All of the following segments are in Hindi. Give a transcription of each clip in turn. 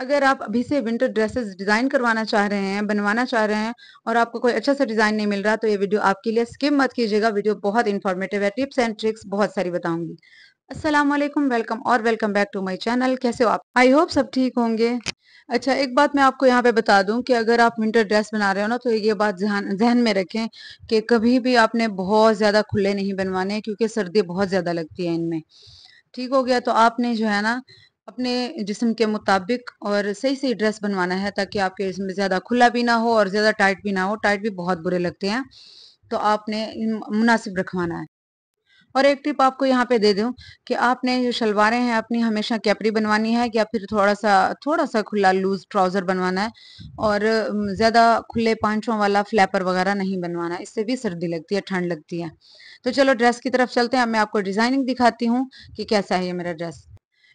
अगर आप अभी से विंटर ड्रेसेस डिज़ाइन करवाना चाह रहे हैं बनवाना चाह रहे हैं और आपको कोई अच्छा सा डिज़ाइन नहीं मिल रहा तो ये वीडियो आपके लिए स्किप मत कीजिएगा वीडियो बहुत इन्फॉर्मेटिव है टिप्स एंड ट्रिक्स बहुत सारी बताऊंगी असलम वेलकम और welcome back to my channel कैसे हो आप आई होप सब ठीक होंगे अच्छा एक बात मैं आपको यहाँ पे बता दूं कि अगर आप विंटर ड्रेस बना रहे हो ना तो ये बात जहन में रखें कि कभी भी आपने बहुत ज़्यादा खुले नहीं बनवाने क्योंकि सर्दी बहुत ज़्यादा लगती है इनमें ठीक हो गया तो आपने जो है ना अपने जिसम के मुताबिक और सही सही ड्रेस बनवाना है ताकि आपके इसमें ज़्यादा खुला भी ना हो और ज़्यादा टाइट भी ना हो टाइट भी बहुत बुरे लगते हैं तो आपने मुनासिब रखवाना है और एक टिप आपको यहाँ पे दे दूँ कि आपने जो शलवारें हैं अपनी हमेशा कैपरी बनवानी है या फिर थोड़ा सा थोड़ा सा खुला लूज ट्राउजर बनवाना है और ज्यादा खुले पांचों वाला फ्लैपर वगैरह नहीं बनवाना इससे भी सर्दी लगती है ठंड लगती है तो चलो ड्रेस की तरफ चलते हैं मैं आपको डिजाइनिंग दिखाती हूँ कि कैसा है ये मेरा ड्रेस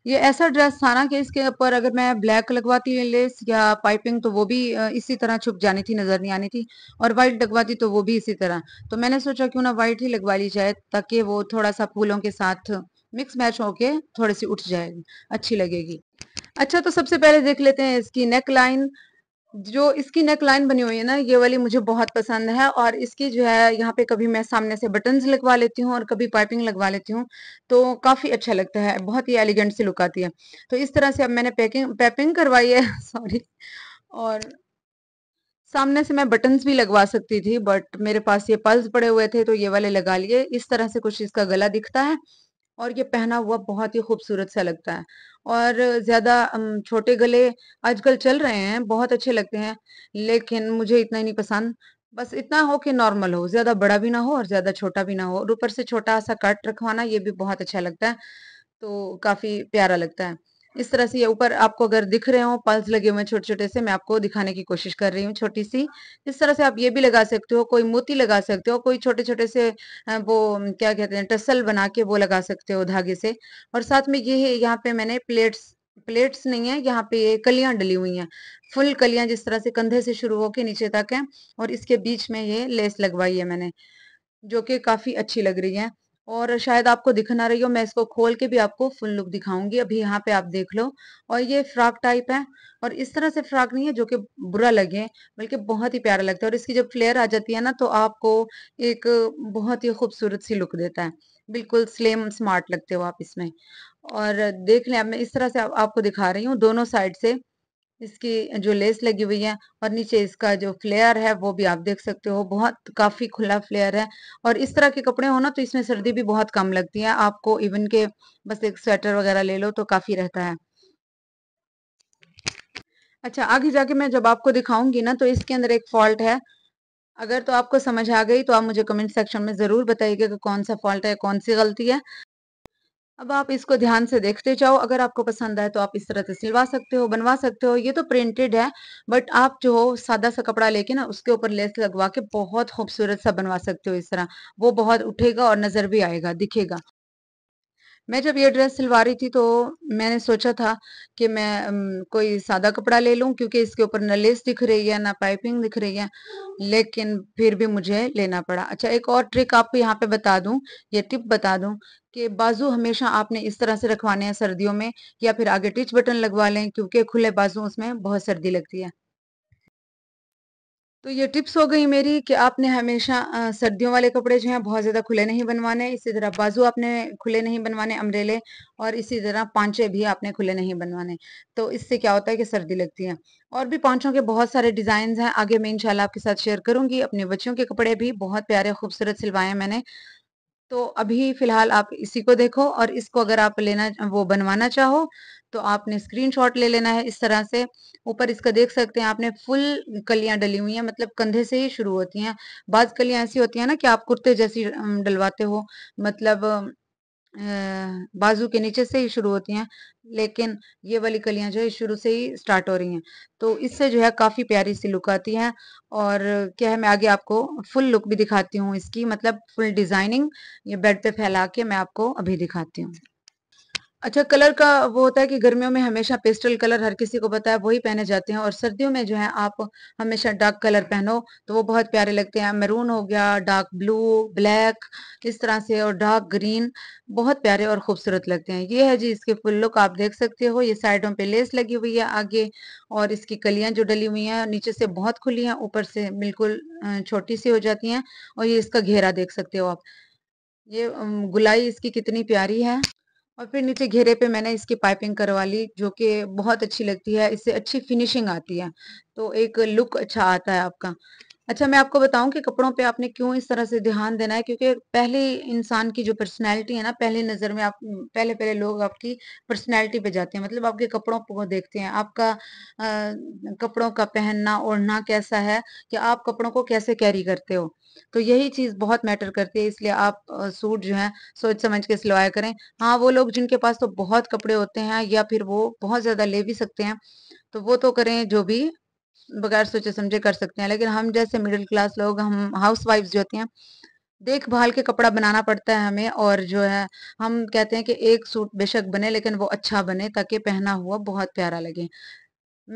ये ऐसा ड्रेस था ना कि इसके ऊपर अगर मैं ब्लैक लगवाती लेस या पाइपिंग तो वो भी इसी तरह छुप जानी थी नजर नहीं आनी थी और वाइट लगवाती तो वो भी इसी तरह तो मैंने सोचा क्यों ना व्हाइट ही लगवा ली जाए ताकि वो थोड़ा सा फूलों के साथ मिक्स मैच होके थोड़ी सी उठ जाएगी अच्छी लगेगी अच्छा तो सबसे पहले देख लेते हैं इसकी नेक लाइन जो इसकी नेक लाइन बनी हुई है ना ये वाली मुझे बहुत पसंद है और इसकी जो है यहाँ पे कभी मैं सामने से बटन लगवा लेती हूँ और कभी पाइपिंग लगवा लेती हूँ तो काफी अच्छा लगता है बहुत ही एलिगेंट सी लुक आती है तो इस तरह से अब मैंने पैकिंग पैपिंग करवाई है सॉरी और सामने से मैं बटन्स भी लगवा सकती थी बट मेरे पास ये पल्स पड़े हुए थे तो ये वाले लगा लिए इस तरह से कुछ इसका गला दिखता है और ये पहना हुआ बहुत ही खूबसूरत सा लगता है और ज़्यादा छोटे गले आजकल चल रहे हैं बहुत अच्छे लगते हैं लेकिन मुझे इतना ही नहीं पसंद बस इतना हो कि नॉर्मल हो ज़्यादा बड़ा भी ना हो और ज़्यादा छोटा भी ना हो और ऊपर से छोटा सा कट रखवाना ये भी बहुत अच्छा लगता है तो काफ़ी प्यारा लगता है इस तरह से ये ऊपर आपको अगर दिख रहे हो पल्स लगे हुए छोटे छोटे से मैं आपको दिखाने की कोशिश कर रही हूँ छोटी सी इस तरह से आप ये भी लगा सकते हो कोई मोती लगा सकते हो कोई छोटे छोटे से वो क्या कहते हैं टसल बना के वो लगा सकते हो धागे से और साथ में ये यहाँ पे मैंने प्लेट्स प्लेट्स नहीं है यहाँ पे ये कलियां डली हुई हैं फुल कलियां जिस तरह से कंधे से शुरू होके नीचे तक है और इसके बीच में ये लेस लगवाई है मैंने जो कि काफी अच्छी लग रही है और शायद आपको दिख ना रही हो मैं इसको खोल के भी आपको फुल लुक दिखाऊंगी अभी यहाँ पे आप देख लो और ये फ्रॉक टाइप है और इस तरह से फ्रॉक नहीं है जो कि बुरा लगे बल्कि बहुत ही प्यारा लगता है और इसकी जब फ्लेयर आ जाती है ना तो आपको एक बहुत ही खूबसूरत सी लुक देता है बिल्कुल स्लिम स्मार्ट लगते हो आप इसमें और देख लें मैं इस तरह से आप, आपको दिखा रही हूँ दोनों साइड से इसकी जो लेस लगी हुई है और नीचे इसका जो फ्लेयर है वो भी आप देख सकते हो बहुत काफी खुला फ्लेयर है और इस तरह के कपड़े हो ना तो इसमें सर्दी भी बहुत कम लगती है आपको इवन के बस एक स्वेटर वगैरह ले लो तो काफी रहता है अच्छा आगे जाके मैं जब आपको दिखाऊंगी ना तो इसके अंदर एक फॉल्ट है अगर तो आपको समझ आ गई तो आप मुझे कमेंट सेक्शन में ज़रूर बताइएगा कि कौन सा फॉल्ट है कौन सी गलती है अब आप इसको ध्यान से देखते जाओ अगर आपको पसंद आए तो आप इस तरह से सिलवा सकते हो बनवा सकते हो ये तो प्रिंटेड है बट आप जो हो सादा सा कपड़ा लेके ना उसके ऊपर लेस लगवा के बहुत खूबसूरत सा बनवा सकते हो इस तरह वो बहुत उठेगा और नजर भी आएगा दिखेगा मैं जब ये ड्रेस सिलवा रही थी तो मैंने सोचा था कि मैं कोई सादा कपड़ा ले लूं क्योंकि इसके ऊपर न लेस दिख रही है ना पाइपिंग दिख रही है लेकिन फिर भी मुझे लेना पड़ा अच्छा एक और ट्रिक आपको यहाँ पे बता दूं ये टिप बता दूं कि बाजू हमेशा आपने इस तरह से रखवाने हैं सर्दियों में या फिर आगे टिच बटन लगवा लें क्योंकि खुले बाजू उसमें बहुत सर्दी लगती है तो ये टिप्स हो गई मेरी कि आपने हमेशा सर्दियों वाले कपड़े जो हैं बहुत ज़्यादा खुले नहीं बनवाने इसी तरह बाजू आपने खुले नहीं बनवाने अमरेले और इसी तरह पांचे भी आपने खुले नहीं बनवाने तो इससे क्या होता है कि सर्दी लगती है और भी पांचों के बहुत सारे डिज़ाइन हैं आगे मैं इंशाल्लाह आपके साथ शेयर करूंगी अपने बच्चों के कपड़े भी बहुत प्यारे खूबसूरत सिलवाए मैंने तो अभी फिलहाल आप इसी को देखो और इसको अगर आप लेना वो बनवाना चाहो तो आपने स्क्रीनशॉट ले लेना है इस तरह से ऊपर इसका देख सकते हैं आपने फुल कलियां डली हुई हैं मतलब कंधे से ही शुरू होती हैं बाज कलियां ऐसी होती हैं ना कि आप कुर्ते जैसी डलवाते हो मतलब बाजू के नीचे से ही शुरू होती हैं लेकिन ये वाली कलियां जो है शुरू से ही स्टार्ट हो रही हैं तो इससे जो है काफ़ी प्यारी सी लुक आती है और क्या है मैं आगे आपको फुल लुक भी दिखाती हूँ इसकी मतलब फुल डिज़ाइनिंग ये बेड पे फैला के मैं आपको अभी दिखाती हूँ अच्छा कलर का वो होता है कि गर्मियों में हमेशा पेस्टल कलर हर किसी को पता है वही पहने जाते हैं और सर्दियों में जो है आप हमेशा डार्क कलर पहनो तो वो बहुत प्यारे लगते हैं मैरून हो गया डार्क ब्लू ब्लैक इस तरह से और डार्क ग्रीन बहुत प्यारे और खूबसूरत लगते हैं ये है जी इसके फुल लुक आप देख सकते हो ये साइडों पे लेस लगी हुई है आगे और इसकी कलियां जो डली हुई हैं नीचे से बहुत खुली हैं ऊपर से बिल्कुल छोटी सी हो जाती हैं और ये इसका घेरा देख सकते हो आप ये गुलाई इसकी कितनी प्यारी है और फिर नीचे घेरे पे मैंने इसकी पाइपिंग करवा ली जो कि बहुत अच्छी लगती है इससे अच्छी फिनिशिंग आती है तो एक लुक अच्छा आता है आपका अच्छा मैं आपको बताऊं कि कपड़ों पे आपने क्यों इस तरह से ध्यान देना है क्योंकि पहले इंसान की जो पर्सनैलिटी है ना पहले नज़र में आप पहले पहले लोग आपकी पर्सनैलिटी पे जाते हैं मतलब आपके कपड़ों को देखते हैं आपका आ, कपड़ों का पहनना ओढ़ना कैसा है कि आप कपड़ों को कैसे कैरी करते हो तो यही चीज़ बहुत मैटर करती है इसलिए आप सूट जो है सोच समझ के सिलवाया करें हाँ वो लोग जिनके पास तो बहुत कपड़े होते हैं या फिर वो बहुत ज़्यादा ले भी सकते हैं तो वो तो करें जो भी बगैर सोचे समझे कर सकते हैं लेकिन हम जैसे मिडिल क्लास लोग हम हाउस वाइफ जो होती हैं देखभाल के कपड़ा बनाना पड़ता है हमें और जो है हम कहते हैं कि एक सूट बेशक बने लेकिन वो अच्छा बने ताकि पहना हुआ बहुत प्यारा लगे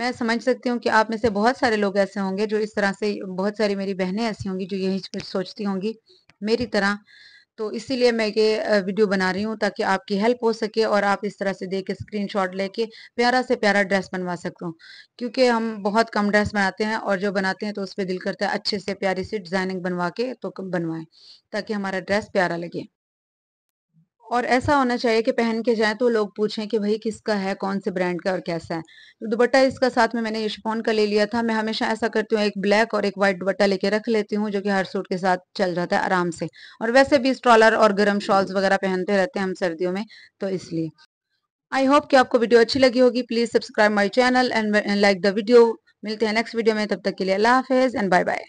मैं समझ सकती हूँ कि आप में से बहुत सारे लोग ऐसे होंगे जो इस तरह से बहुत सारी मेरी बहनें ऐसी होंगी जो यही सोचती होंगी मेरी तरह तो इसीलिए मैं ये वीडियो बना रही हूँ ताकि आपकी हेल्प हो सके और आप इस तरह से देख के स्क्रीन शॉट लेके प्यारा से प्यारा ड्रेस बनवा सकते हो क्योंकि हम बहुत कम ड्रेस बनाते हैं और जो बनाते हैं तो उस पर दिल करता है अच्छे से प्यारी से डिजाइनिंग बनवा के तो बनवाएं ताकि हमारा ड्रेस प्यारा लगे और ऐसा होना चाहिए कि पहन के जाए तो लोग पूछें कि भाई किसका है कौन से ब्रांड का और कैसा है तो दुपट्टा इसका साथ में मैंने यशपोन का ले लिया था मैं हमेशा ऐसा करती हूँ एक ब्लैक और एक व्हाइट दुपट्टा लेके रख लेती हूँ जो कि हर सूट के साथ चल जाता है आराम से और वैसे भी स्ट्रॉलर और गर्म शॉल्स वगैरह पहनते रहते हैं हम सर्दियों में तो इसलिए आई होप कि आपको वीडियो अच्छी लगी होगी please subscribe my channel and like the video मिलते हैं नेक्स्ट वीडियो में तब तक के लिए अल्लाह हाफिज एंड बाय बाय